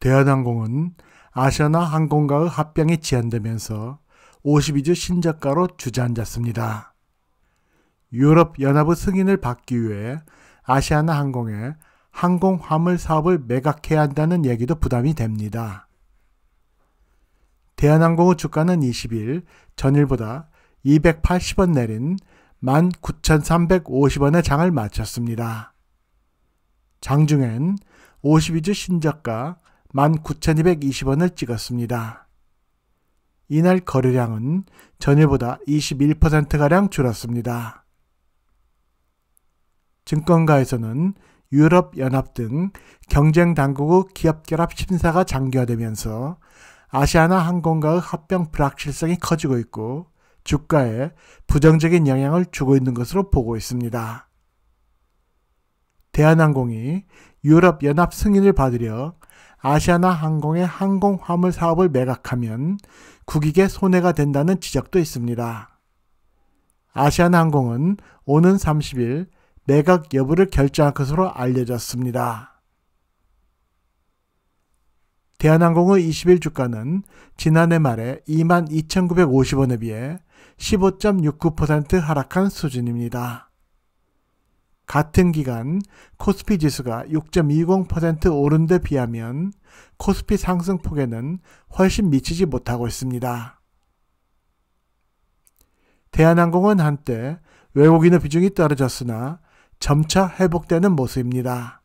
대한항공은 아시아나 항공과의 합병이 제한되면서 52주 신작가로 주저앉았습니다. 유럽연합의 승인을 받기 위해 아시아나 항공에 항공 화물 사업을 매각해야 한다는 얘기도 부담이 됩니다. 대한항공의 주가는 20일 전일보다 280원 내린 19,350원의 장을 마쳤습니다. 장중엔 52주 신작가 19,220원을 찍었습니다. 이날 거래량은 전일보다 21%가량 줄었습니다. 증권가에서는 유럽연합 등 경쟁 당국의 기업 결합 심사가 장기화되면서 아시아나 항공과의 합병 불확실성이 커지고 있고 주가에 부정적인 영향을 주고 있는 것으로 보고 있습니다. 대한항공이 유럽연합 승인을 받으려 아시아나 항공의 항공 화물 사업을 매각하면 국익에 손해가 된다는 지적도 있습니다. 아시아나 항공은 오는 30일 매각 여부를 결정할 것으로 알려졌습니다. 대한항공의 20일 주가는 지난해 말에 22,950원에 비해 15.69% 하락한 수준입니다. 같은 기간 코스피 지수가 6.20% 오른 데 비하면 코스피 상승폭에는 훨씬 미치지 못하고 있습니다. 대한항공은 한때 외국인의 비중이 떨어졌으나 점차 회복되는 모습입니다.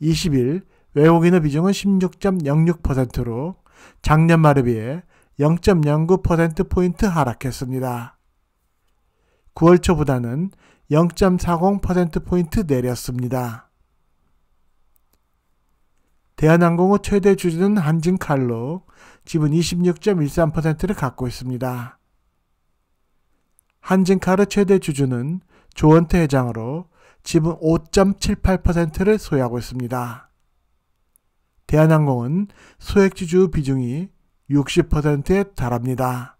20일 외국인의 비중은 16.06%로 작년 말에 비해 0.09%포인트 하락했습니다. 9월 초보다는 0.40%포인트 내렸습니다. 대한항공의 최대 주주는 한진칼로 지분 26.13%를 갖고 있습니다. 한진칼의 최대 주주는 조원태 회장으로 지분 5.78%를 소유하고 있습니다. 대한항공은 소액주주 비중이 60%에 달합니다.